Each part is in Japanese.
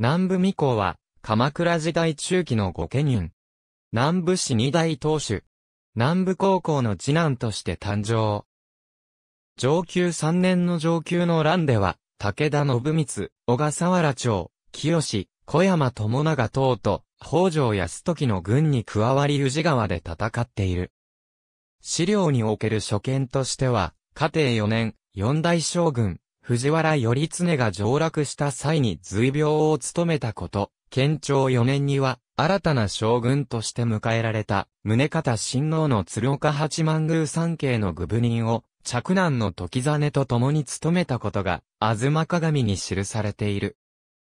南部未公は、鎌倉時代中期の御家人。南部市二大当主。南部高校の次男として誕生。上級三年の上級の乱では、武田信光、小笠原町、清、小山友長等と、北条康時の軍に加わり宇治川で戦っている。資料における所見としては、家庭四年、四大将軍、藤原頼常が上洛した際に随病を務めたこと、県庁4年には、新たな将軍として迎えられた、宗方親王の鶴岡八幡宮三景の具部人を、嫡男の時真と共に務めたことが、妻鏡に記されている。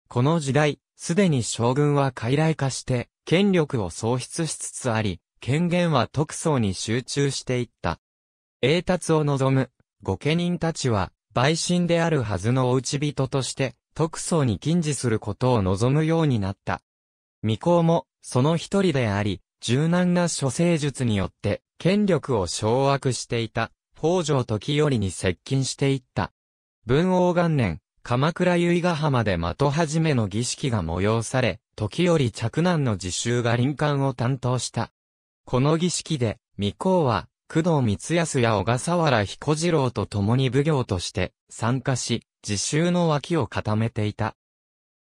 この時代、すでに将軍は傀儡化して、権力を喪失しつつあり、権限は特捜に集中していった。栄達を望む、御家人たちは、陪審であるはずのおうち人として、特捜に禁じすることを望むようになった。未公も、その一人であり、柔軟な処世術によって、権力を掌握していた、北条時頼に接近していった。文王元年、鎌倉由比ヶ浜で的始めの儀式が催され、時り嫡男の自習が林間を担当した。この儀式で、未公は、工藤光康や小笠原彦次郎と共に奉行として参加し、自習の脇を固めていた。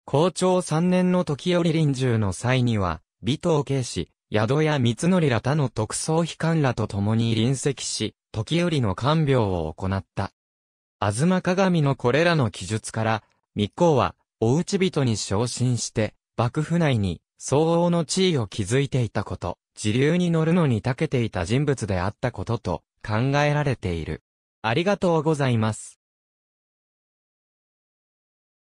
校長三年の時より臨終の際には、尾藤慶氏、宿屋光則ら他の特捜機関らと共に臨席し、時よりの看病を行った。東鏡のこれらの記述から、密航は、おうち人に昇進して、幕府内に、相応の地位を築いていたこと、時流に乗るのに長けていた人物であったことと考えられている。ありがとうございます。